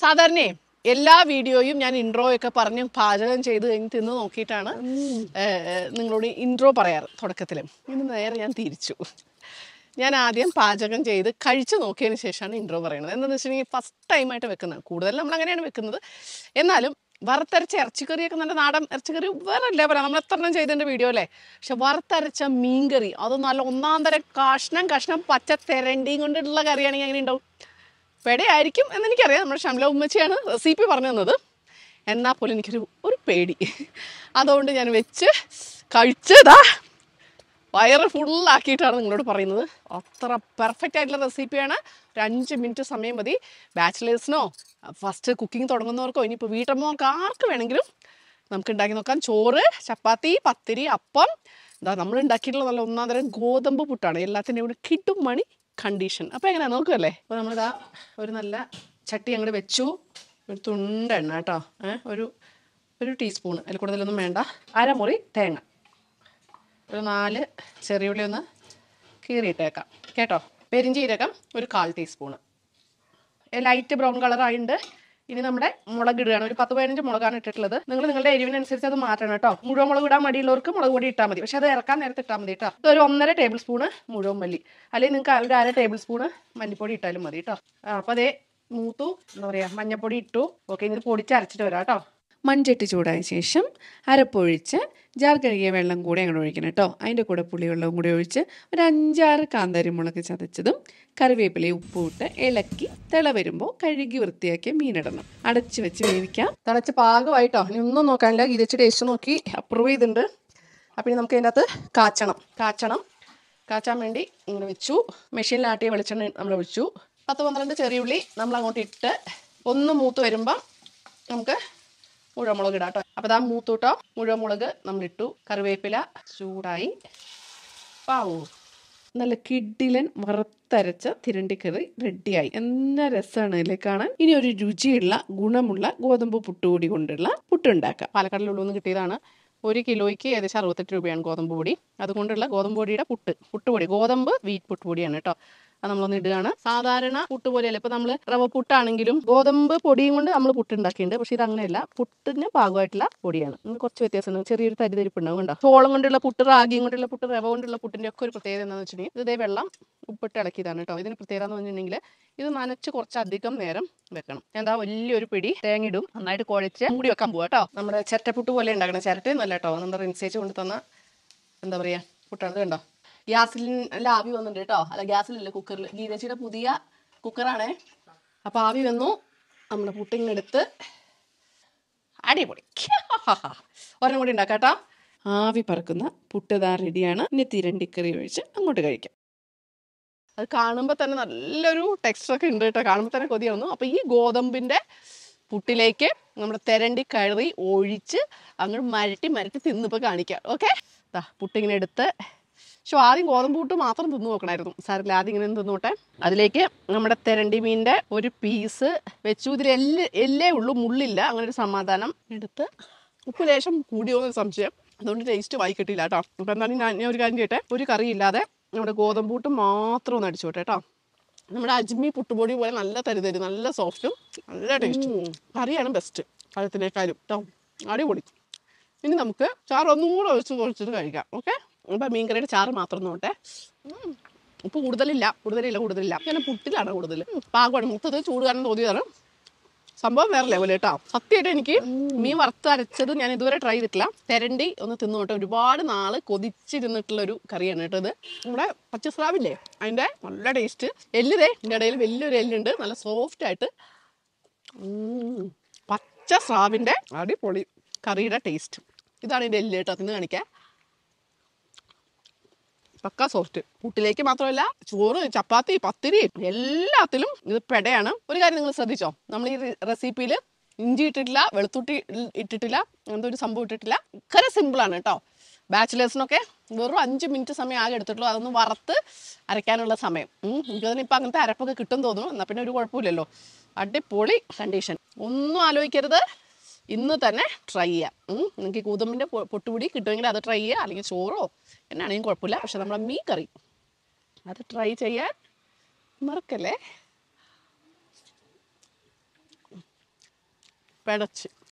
സാധാരണ എല്ലാ വീഡിയോയും ഞാൻ ഇൻട്രോ ഒക്കെ പറഞ്ഞ് പാചകം ചെയ്ത് കഴിഞ്ഞ് തിന്ന് നോക്കിയിട്ടാണ് നിങ്ങളോട് ഇൻട്രോ പറയാറ് തുടക്കത്തിൽ ഇന്ന് നേരെ ഞാൻ തിരിച്ചു ഞാൻ ആദ്യം പാചകം ചെയ്ത് കഴിച്ചു നോക്കിയതിന് ശേഷമാണ് ഇൻട്രോ പറയുന്നത് എന്താണെന്ന് വെച്ചിട്ടുണ്ടെങ്കിൽ ഫസ്റ്റ് ടൈമായിട്ട് വെക്കുന്നത് കൂടുതൽ നമ്മൾ അങ്ങനെയാണ് വെക്കുന്നത് എന്നാലും വറുത്തരച്ച ഇറച്ചിക്കറിയൊക്കെ നല്ല നാടൻ ഇറച്ചിക്കറി വേറെ പറയാം നമ്മൾ എത്ര എണ്ണം ചെയ്തതിൻ്റെ വീഡിയോ അല്ലേ പക്ഷെ വറുത്തരച്ച മീൻകറി അത് നല്ല ഒന്നാം തരം കഷ്ണം കഷ്ണം പച്ച തെരണ്ടിയും കൊണ്ടുള്ള കറിയാണെങ്കിൽ അങ്ങനെ ഉണ്ടാവും പെടയായിരിക്കും എന്നെനിക്കറിയാം നമ്മുടെ ഷംല ഉമ്മച്ചിയാണ് റെസിപ്പി പറഞ്ഞു തന്നത് എന്നാൽ പോലും എനിക്കൊരു ഒരു പേടി അതുകൊണ്ട് ഞാൻ വെച്ച് കഴിച്ചതാ വയറ് ഫുള്ളാക്കിയിട്ടാണ് നിങ്ങളോട് പറയുന്നത് അത്ര പെർഫെക്റ്റ് ആയിട്ടുള്ള റെസിപ്പിയാണ് ഒരു അഞ്ച് മിനിറ്റ് സമയം മതി ബാച്ചിലേഴ്സിനോ ഫസ്റ്റ് കുക്കിംഗ് തുടങ്ങുന്നവർക്കോ ഇനിയിപ്പോൾ വീട്ടമ്മമാർക്ക് ആർക്ക് വേണമെങ്കിലും നമുക്ക് ഉണ്ടാക്കി നോക്കാം ചോറ് ചപ്പാത്തി പത്തിരി അപ്പം എന്താ നമ്മൾ ഉണ്ടാക്കിയിട്ടുള്ള നല്ല ഒന്നാം തരം ഗോതമ്പ് പുട്ടാണ് എല്ലാത്തിൻ്റെയും കൂടെ കിട്ടും മണി കണ്ടീഷൻ അപ്പോൾ എങ്ങനെയാ നോക്കുമല്ലേ അപ്പോൾ നമ്മളിതാ ഒരു നല്ല ചട്ടി അങ്ങോട്ട് വെച്ചു ഒരു തുണ്ട് എണ്ണ കേട്ടോ ഒരു ഒരു ടീസ്പൂണ് അതിൽ കൂടുതലൊന്നും വേണ്ട അരമുറി തേങ്ങ ഒരു നാല് ചെറിയുള്ളി ഒന്ന് കീറിയിട്ടേക്കാം കേട്ടോ പെരിഞ്ചീരകം ഒരു കാൽ ടീസ്പൂണ് ലൈറ്റ് ബ്രൗൺ കളറായിട്ടുണ്ട് ഇനി നമ്മുടെ മുളക് ഇടുകയാണ് ഒരു പത്ത് പതിനഞ്ച് മുളകാണ് ഇട്ടിട്ടുള്ളത് നിങ്ങൾ നിങ്ങളുടെ എരിവിനനുസരിച്ച് അത് മാറ്റണം കേട്ടോ മുഴുവൻ മുളക് ഇടാൻ മടിയുള്ളവർക്ക് മുളക് കൂടി ഇട്ടാൽ മതി പക്ഷെ അത് ഇറക്കാൻ നേരത്തെ ഇട്ടാൽ മതി കേട്ടോ ഒരു ഒന്നര ടേബിൾ സ്പൂണ് മുഴുവൻ മല്ലി അല്ലെങ്കിൽ നിങ്ങൾക്ക് ഒരു അര ടേബിൾ സ്പൂണ് മല്ലിപ്പൊടി ഇട്ടാലും മതി കേട്ടോ അപ്പോൾ അതേ മൂത്തു എന്താ പറയുക മഞ്ഞപ്പൊടി ഇട്ടു ഓക്കെ ഇത് പൊടിച്ച് അരച്ചിട്ട് വരാം കേട്ടോ മൺചട്ടി ചൂടായ ശേഷം അരപ്പൊഴിച്ച് ജാർ കഴുകിയ വെള്ളം കൂടെ അങ്ങോട്ട് ഒഴിക്കണം കേട്ടോ അതിൻ്റെ കൂടെ പുളിവെള്ളവും കൂടി ഒഴിച്ച് ഒരു അഞ്ചാറ് കാന്താരിമുളക് ചതച്ചതും കറിവേപ്പിലയും ഉപ്പുമിട്ട് ഇളക്കി തിള വരുമ്പോൾ കഴുകി വൃത്തിയാക്കി മീനിടണം അടച്ചു വെച്ച് വേവിക്കാം തിളച്ച് പാകമായിട്ടോ ഇനി ഒന്നും നോക്കാനില്ല ഇരച്ച് ടേസ്റ്റ് നോക്കി അപ്രൂവ് ചെയ്തിട്ടുണ്ട് അപ്പം ഇനി നമുക്ക് അതിനകത്ത് കാച്ചണം കാച്ചണം കാച്ചാൻ വേണ്ടി ഇങ്ങനെ വെച്ചു മെഷീനിലാട്ടിയ വെളിച്ചെണ്ണ നമ്മൾ ഒഴിച്ചു പത്ത് പന്ത്രണ്ട് ചെറിയുള്ളി നമ്മൾ അങ്ങോട്ട് ഇട്ട് ഒന്ന് മൂത്ത് വരുമ്പം നമുക്ക് മുഴുവൻ മുളക് ഇടാം കേട്ടോ അപ്പോൾ ആ മൂത്തൂട്ടോ മുഴുവൻ മുളക് നമ്മളിട്ടു കറിവേപ്പില ചൂടായി പാവൂ നല്ല കിഡിലൻ വറുത്തരച്ച തിരണ്ടിക്കറി റെഡിയായി എന്ന രസമാണ് ഇതിലെ കാണാൻ ഇനി ഒരു രുചിയുള്ള ഗുണമുള്ള ഗോതമ്പ് കൂടി കൊണ്ടുള്ള പുട്ടുണ്ടാക്കുക പാലക്കാടിലുള്ളൂ നിന്ന് കിട്ടിയതാണ് ഒരു കിലോയ്ക്ക് ഏകദേശം അറുപത്തെട്ട് രൂപയാണ് ഗോതമ്പ് പൊടി അതുകൊണ്ടുള്ള ഗോതമ്പ് പൊടിയുടെ പുട്ട് പുട്ടുപൊടി ഗോതമ്പ് വീറ്റ് പുട്ടുപൊടിയാണ് കേട്ടോ അത് നമ്മളൊന്ന് ഇടുകയാണ് സാധാരണ പുട്ട് പോലെയല്ല ഇപ്പൊ നമ്മള് റവ പുട്ടാണെങ്കിലും ഗോതമ്പ് പൊടിയും കൊണ്ട് നമ്മൾ പുട്ട് ഉണ്ടാക്കിയിട്ടുണ്ട് പക്ഷെ ഇത് അങ്ങനെയല്ല പുട്ടിന് ഭാഗമായിട്ടുള്ള പൊടിയാണ് കുറച്ച് വ്യത്യാസം ചെറിയൊരു തരി തരിതരിപ്പുണ്ടാവും കണ്ടോ ചോളം കൊണ്ടുള്ള പുട്ട് റാഗിയും കൊണ്ടുള്ള പുട്ട് റവ കൊണ്ടുള്ള പുട്ടിന്റെ ഒക്കെ ഒരു പ്രത്യേകത എന്താണെന്ന് വെച്ചിട്ടുണ്ടെങ്കിൽ ഇതേ വെള്ളം ഉപ്പിട്ട് ഇളക്കിയതാണ് കേട്ടോ ഇതിന് പ്രത്യേകത എന്ന് പറഞ്ഞിട്ടുണ്ടെങ്കിൽ ഇത് നനച്ച് കുറച്ചധികം നേരം വെക്കണം എന്താ വലിയൊരു പിടി തേങ്ങ ഇടും നന്നായിട്ട് കുഴച്ച് മൂടി വെക്കാൻ പോവാ കേട്ടോ നമ്മുടെ പുട്ട് പോലെ ഉണ്ടാക്കണം ചിരട്ടയൊന്നും നല്ല കേട്ടോ നമ്മുടെ റിൻസേജ് കൊണ്ട് തന്ന എന്താ പറയാ പുട്ടാണ് കണ്ടോ ഗ്യാസിൽ ആവി വന്നിട്ടുണ്ട് കേട്ടോ അല്ല ഗ്യാസിലല്ല കുക്കറിൽ ഗീതച്ചിയുടെ പുതിയ കുക്കറാണേ അപ്പൊ ആവി വന്നു നമ്മൾ പുട്ടിങ്ങെടുത്ത് അടിപൊളി ഒരെണ്ണം കൂടി ഉണ്ടാക്കാം ആവി പറക്കുന്ന പുട്ടുതാ റെഡിയാണ് ഇനി തിരണ്ടിക്കറി ഒഴിച്ച് അങ്ങോട്ട് കഴിക്കാം അത് കാണുമ്പോൾ തന്നെ നല്ലൊരു ഒക്കെ ഉണ്ട് കേട്ടോ കാണുമ്പോൾ തന്നെ കൊതിയാവുന്നു അപ്പോൾ ഈ ഗോതമ്പിൻ്റെ പുട്ടിലേക്ക് നമ്മുടെ തെരണ്ടി കറി ഒഴിച്ച് അങ്ങോട്ട് മരട്ടി മരട്ടി തിന്നിപ്പോൾ കാണിക്കാം ഓക്കെ പുട്ടിങ്ങനെ എടുത്ത് പക്ഷെ ആദ്യം ഗോതമ്പൂട്ട് മാത്രം തിന്നു നോക്കണമായിരുന്നു സാറില്ല ആദ്യം ഇങ്ങനെ തിന്നോട്ടെ അതിലേക്ക് നമ്മുടെ തെരണ്ടി മീനിന്റെ ഒരു പീസ് വെച്ചു ഇതിൽ എല്ല് എല്ലേ ഉള്ളൂ മുള്ളില്ല അങ്ങനെ ഒരു സമാധാനം എടുത്ത് ഉപ്പ് ലേശം കൂടിയോ എന്നൊരു സംശയം അതുകൊണ്ട് ടേസ്റ്റ് വായി കിട്ടിയില്ല കേട്ടോ അപ്പം എന്താണ് ഞാൻ ഒരു കാര്യം കേട്ടെ ഒരു കറി ഇല്ലാതെ നമ്മുടെ ഗോതമ്പൂട്ട് മാത്രം ഒന്ന് അടിച്ചു കേട്ടോ നമ്മുടെ അജ്മി പുട്ടുപൊടി പോലെ നല്ല തരുതരി നല്ല സോഫ്റ്റും നല്ല ടേസ്റ്റും കറിയാണ് ബെസ്റ്റ് പഴത്തിനേക്കാളും കേട്ടോ അടിപൊളി ഇനി നമുക്ക് ചാറ് ഒന്നും കൂടെ ഒഴിച്ച് കുറച്ചിട്ട് കഴിക്കാം ഓക്കെ അപ്പം മീൻകറിയുടെ ചാറ് മാത്രം നോട്ടെ ഉപ്പ് കൂടുതലില്ല കൂടുതലില്ല കൂടുതലില്ല ഞാൻ പുട്ടിലാണ് കൂടുതൽ പാകമാണ് മൊത്തത്തിൽ ചൂട് കാരണം തോന്നിയതാണ് സംഭവം വേറെ ലെവലേ കേട്ടോ സത്യമായിട്ട് എനിക്ക് മീൻ വറുത്ത് അരച്ചത് ഞാൻ ഇതുവരെ ട്രൈ ചെയ്തിട്ടില്ല തെരണ്ടി ഒന്ന് തിന്നു കേട്ടോ ഒരുപാട് നാൾ കൊതിച്ചിരുന്നിട്ടുള്ളൊരു കറിയാണ് കേട്ടോ ഇത് നമ്മുടെ പച്ചസ്രാവില്ലേ അതിൻ്റെ നല്ല ടേസ്റ്റ് എല്ലിതേ എൻ്റെ ഇടയിൽ വലിയൊരു എല്ലുണ്ട് നല്ല സോഫ്റ്റ് ആയിട്ട് പച്ചസ്രാവിൻ്റെ അടിപൊളി കറിയുടെ ടേസ്റ്റ് ഇതാണ് എൻ്റെ എല്ല് കേട്ടോ തിന്ന് കാണിക്കാം പക്ക സോഫ്റ്റ് കൂട്ടിലേക്ക് മാത്രമല്ല ചോറ് ചപ്പാത്തി പത്തിരി എല്ലാത്തിലും ഇത് പെടയാണ് ഒരു കാര്യം നിങ്ങൾ ശ്രദ്ധിച്ചോ നമ്മൾ ഈ റെസിപ്പിയിൽ ഇഞ്ചി ഇട്ടിട്ടില്ല വെളുത്തുട്ടി ഇട്ടിട്ടില്ല അങ്ങനത്തെ ഒരു സംഭവം ഇട്ടിട്ടില്ല ഖര സിമ്പിളാണ് കേട്ടോ ബാച്ചിലേഴ്സിനൊക്കെ വെറും അഞ്ച് മിനിറ്റ് സമയം ആകെ എടുത്തിട്ടുള്ളൂ അതൊന്ന് വറുത്ത് അരയ്ക്കാനുള്ള സമയം ഇപ്പം അങ്ങനത്തെ അരപ്പൊക്കെ കിട്ടും തോന്നുന്നു എന്നാൽ പിന്നെ ഒരു കുഴപ്പമില്ലല്ലോ അടിപൊളി കണ്ടീഷൻ ഒന്നും ആലോചിക്കരുത് ഇന്ന് തന്നെ ട്രൈ ചെയ്യാം നിങ്ങൾക്ക് കൂതമ്പിൻ്റെ പൊട്ടുപിടി കിട്ടുമെങ്കിൽ അത് ട്രൈ ചെയ്യുക അല്ലെങ്കിൽ ചോറോ എന്നാണെങ്കിലും കുഴപ്പമില്ല പക്ഷെ നമ്മളെ മീൻ കറി അത് ട്രൈ ചെയ്യാൻ മറക്കല്ലേ പിടച്ച്